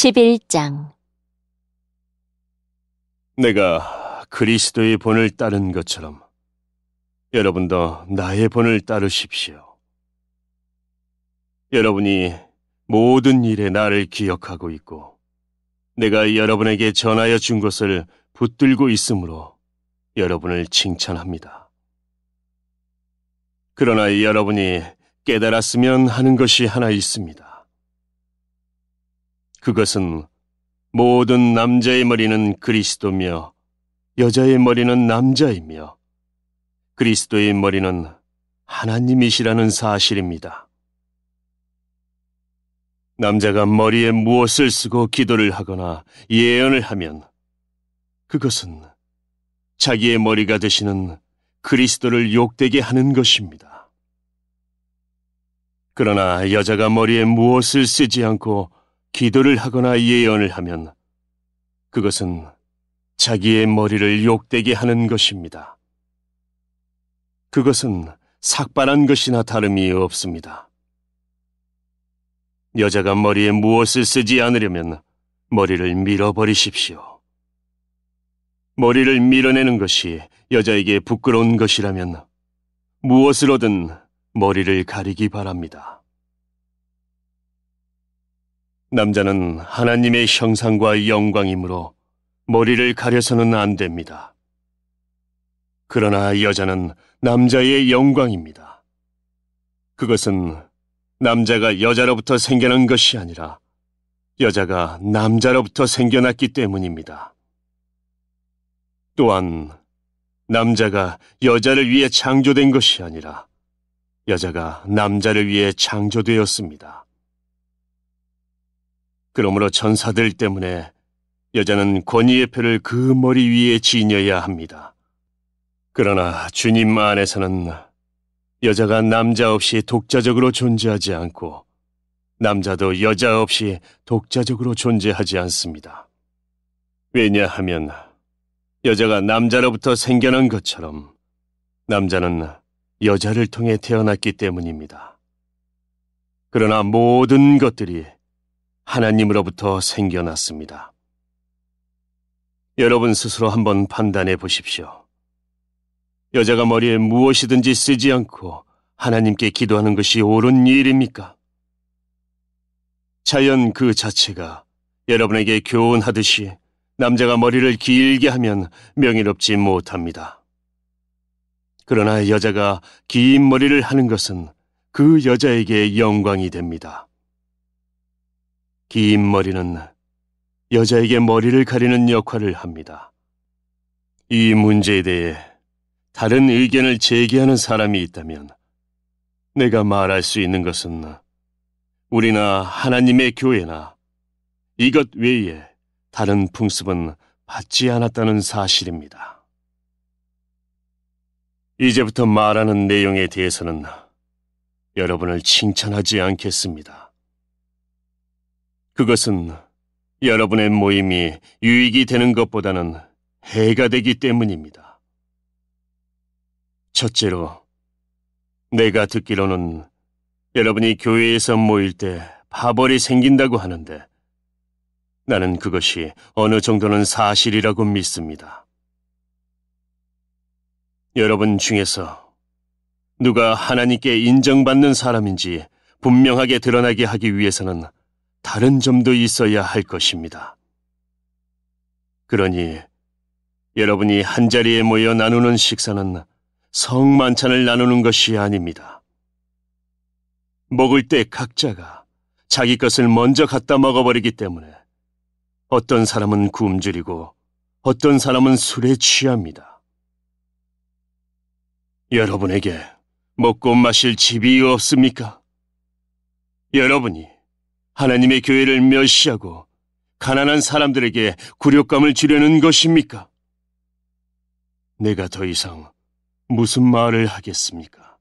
11장 내가 그리스도의 본을 따른 것처럼 여러분도 나의 본을 따르십시오. 여러분이 모든 일에 나를 기억하고 있고 내가 여러분에게 전하여 준 것을 붙들고 있으므로 여러분을 칭찬합니다. 그러나 여러분이 깨달았으면 하는 것이 하나 있습니다. 그것은 모든 남자의 머리는 그리스도며 여자의 머리는 남자이며 그리스도의 머리는 하나님이시라는 사실입니다. 남자가 머리에 무엇을 쓰고 기도를 하거나 예언을 하면 그것은 자기의 머리가 되시는 그리스도를 욕되게 하는 것입니다. 그러나 여자가 머리에 무엇을 쓰지 않고 기도를 하거나 예언을 하면 그것은 자기의 머리를 욕되게 하는 것입니다. 그것은 삭발한 것이나 다름이 없습니다. 여자가 머리에 무엇을 쓰지 않으려면 머리를 밀어버리십시오. 머리를 밀어내는 것이 여자에게 부끄러운 것이라면 무엇을 얻든 머리를 가리기 바랍니다. 남자는 하나님의 형상과 영광이므로 머리를 가려서는 안 됩니다. 그러나 여자는 남자의 영광입니다. 그것은 남자가 여자로부터 생겨난 것이 아니라 여자가 남자로부터 생겨났기 때문입니다. 또한 남자가 여자를 위해 창조된 것이 아니라 여자가 남자를 위해 창조되었습니다. 그러므로 천사들 때문에 여자는 권위의 표를 그 머리 위에 지녀야 합니다. 그러나 주님 안에서는 여자가 남자 없이 독자적으로 존재하지 않고 남자도 여자 없이 독자적으로 존재하지 않습니다. 왜냐하면 여자가 남자로부터 생겨난 것처럼 남자는 여자를 통해 태어났기 때문입니다. 그러나 모든 것들이 하나님으로부터 생겨났습니다. 여러분 스스로 한번 판단해 보십시오. 여자가 머리에 무엇이든지 쓰지 않고 하나님께 기도하는 것이 옳은 일입니까? 자연 그 자체가 여러분에게 교훈하듯이 남자가 머리를 길게 하면 명예롭지 못합니다. 그러나 여자가 긴 머리를 하는 것은 그 여자에게 영광이 됩니다. 긴 머리는 여자에게 머리를 가리는 역할을 합니다. 이 문제에 대해 다른 의견을 제기하는 사람이 있다면 내가 말할 수 있는 것은 우리나 하나님의 교회나 이것 외에 다른 풍습은 받지 않았다는 사실입니다. 이제부터 말하는 내용에 대해서는 여러분을 칭찬하지 않겠습니다. 그것은 여러분의 모임이 유익이 되는 것보다는 해가 되기 때문입니다. 첫째로, 내가 듣기로는 여러분이 교회에서 모일 때 파벌이 생긴다고 하는데 나는 그것이 어느 정도는 사실이라고 믿습니다. 여러분 중에서 누가 하나님께 인정받는 사람인지 분명하게 드러나게 하기 위해서는 다른 점도 있어야 할 것입니다. 그러니 여러분이 한자리에 모여 나누는 식사는 성만찬을 나누는 것이 아닙니다. 먹을 때 각자가 자기 것을 먼저 갖다 먹어버리기 때문에 어떤 사람은 굶주리고 어떤 사람은 술에 취합니다. 여러분에게 먹고 마실 집이 없습니까? 여러분이 하나님의 교회를 멸시하고 가난한 사람들에게 굴욕감을 주려는 것입니까? 내가 더 이상 무슨 말을 하겠습니까?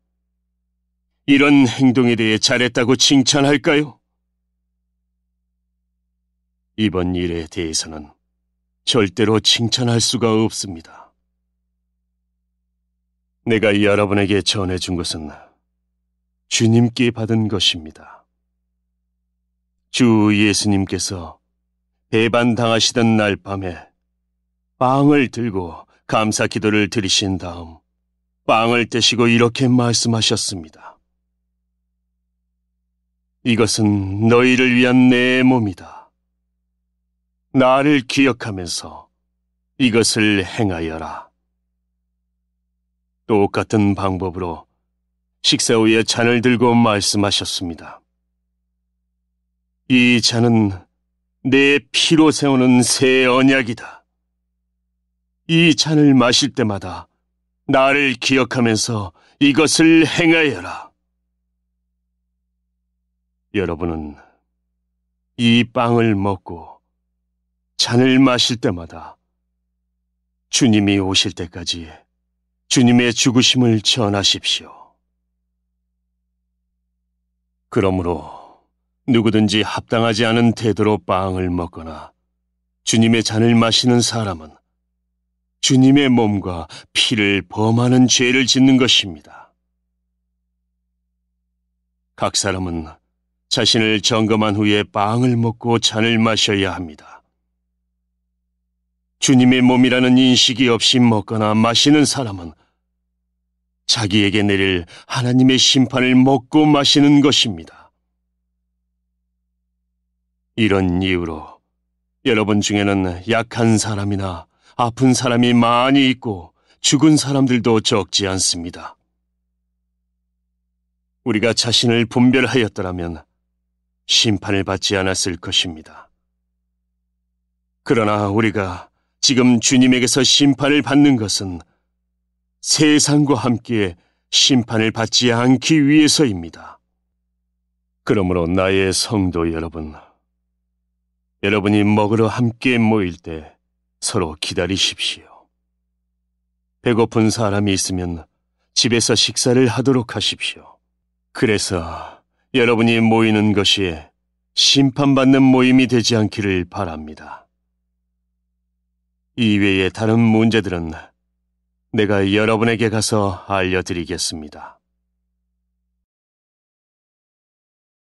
이런 행동에 대해 잘했다고 칭찬할까요? 이번 일에 대해서는 절대로 칭찬할 수가 없습니다. 내가 여러분에게 전해준 것은 주님께 받은 것입니다. 주 예수님께서 배반당하시던 날 밤에 빵을 들고 감사 기도를 드리신 다음 빵을 떼시고 이렇게 말씀하셨습니다. 이것은 너희를 위한 내 몸이다. 나를 기억하면서 이것을 행하여라. 똑같은 방법으로 식사 후에 잔을 들고 말씀하셨습니다. 이 잔은 내 피로 세우는 새 언약이다. 이 잔을 마실 때마다 나를 기억하면서 이것을 행하여라. 여러분은 이 빵을 먹고 잔을 마실 때마다 주님이 오실 때까지 주님의 죽으심을 전하십시오. 그러므로 누구든지 합당하지 않은 태도로 빵을 먹거나 주님의 잔을 마시는 사람은 주님의 몸과 피를 범하는 죄를 짓는 것입니다. 각 사람은 자신을 점검한 후에 빵을 먹고 잔을 마셔야 합니다. 주님의 몸이라는 인식이 없이 먹거나 마시는 사람은 자기에게 내릴 하나님의 심판을 먹고 마시는 것입니다. 이런 이유로 여러분 중에는 약한 사람이나 아픈 사람이 많이 있고 죽은 사람들도 적지 않습니다. 우리가 자신을 분별하였더라면 심판을 받지 않았을 것입니다. 그러나 우리가 지금 주님에게서 심판을 받는 것은 세상과 함께 심판을 받지 않기 위해서입니다. 그러므로 나의 성도 여러분, 여러분이 먹으러 함께 모일 때 서로 기다리십시오. 배고픈 사람이 있으면 집에서 식사를 하도록 하십시오. 그래서 여러분이 모이는 것이 심판받는 모임이 되지 않기를 바랍니다. 이외의 다른 문제들은 내가 여러분에게 가서 알려드리겠습니다.